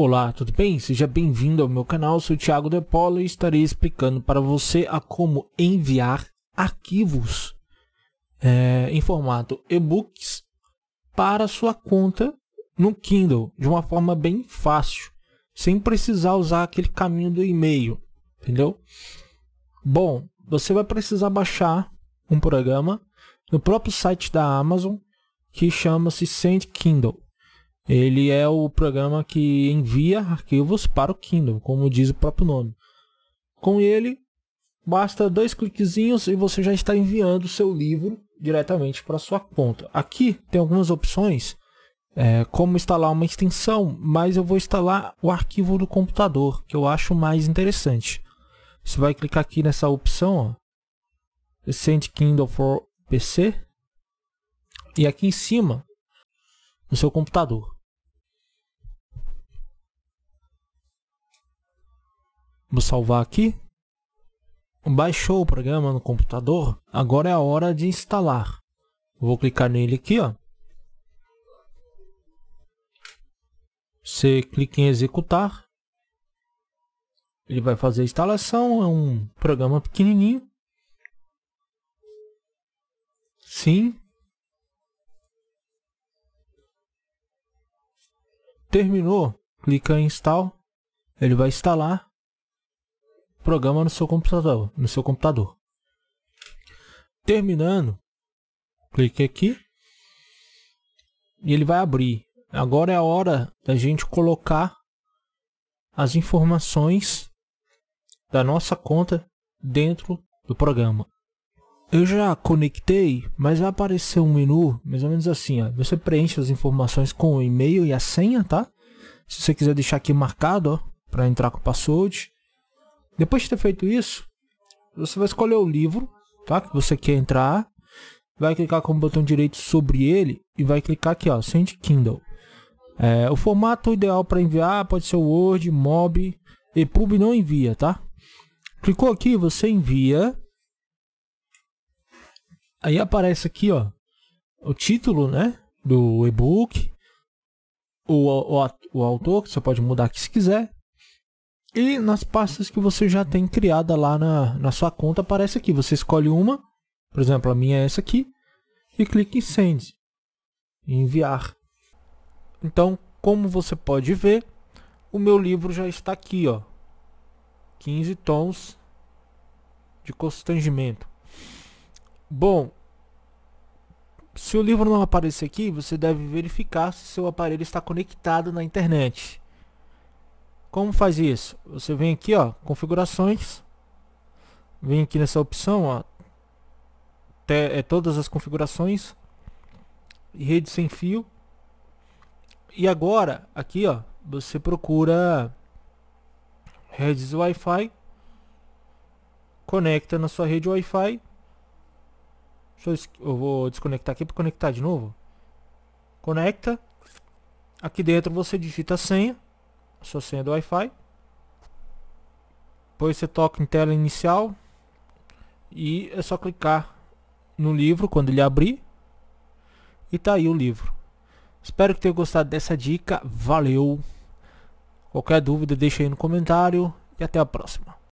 Olá, tudo bem? Seja bem-vindo ao meu canal, sou Thiago De Polo e estarei explicando para você a como enviar arquivos é, em formato e-books para sua conta no Kindle de uma forma bem fácil, sem precisar usar aquele caminho do e-mail, entendeu? Bom, você vai precisar baixar um programa no próprio site da Amazon que chama-se Send Kindle. Ele é o programa que envia arquivos para o Kindle, como diz o próprio nome. Com ele, basta dois cliquezinhos e você já está enviando o seu livro diretamente para sua conta. Aqui tem algumas opções, é, como instalar uma extensão, mas eu vou instalar o arquivo do computador, que eu acho mais interessante. Você vai clicar aqui nessa opção, ó, Send Kindle for PC, e aqui em cima, no seu computador. Vou salvar aqui. Baixou o programa no computador. Agora é a hora de instalar. Vou clicar nele aqui, ó. Você clica em executar. Ele vai fazer a instalação. É um programa pequenininho. Sim. Terminou. Clica em install. Ele vai instalar programa no seu computador, no seu computador. Terminando, clique aqui e ele vai abrir. Agora é a hora da gente colocar as informações da nossa conta dentro do programa. Eu já conectei, mas vai aparecer um menu, mais ou menos assim, ó. Você preenche as informações com o e-mail e a senha, tá? Se você quiser deixar aqui marcado, ó, para entrar com o password. Depois de ter feito isso, você vai escolher o livro, tá? Que você quer entrar. Vai clicar com o botão direito sobre ele e vai clicar aqui, ó, Send Kindle. É, o formato ideal para enviar pode ser Word, Mob, EPUB não envia, tá? Clicou aqui, você envia. Aí aparece aqui, ó, o título, né, do e-book, o, o, o autor, que você pode mudar aqui se quiser, e nas pastas que você já tem criada lá na, na sua conta, aparece aqui. Você escolhe uma, por exemplo, a minha é essa aqui, e clique em Send, em enviar. Então, como você pode ver, o meu livro já está aqui, ó. 15 tons de constrangimento. Bom, se o livro não aparecer aqui, você deve verificar se seu aparelho está conectado na internet. Como faz isso? Você vem aqui, ó, configurações. Vem aqui nessa opção, ó. Te, é, todas as configurações. Rede sem fio. E agora, aqui, ó, você procura redes Wi-Fi. Conecta na sua rede Wi-Fi. Eu, eu vou desconectar aqui para conectar de novo. Conecta. Aqui dentro você digita a senha a sua senha do Wi-Fi. Depois você toca em tela inicial e é só clicar no livro quando ele abrir. E tá aí o livro. Espero que tenha gostado dessa dica. Valeu! Qualquer dúvida deixa aí no comentário e até a próxima.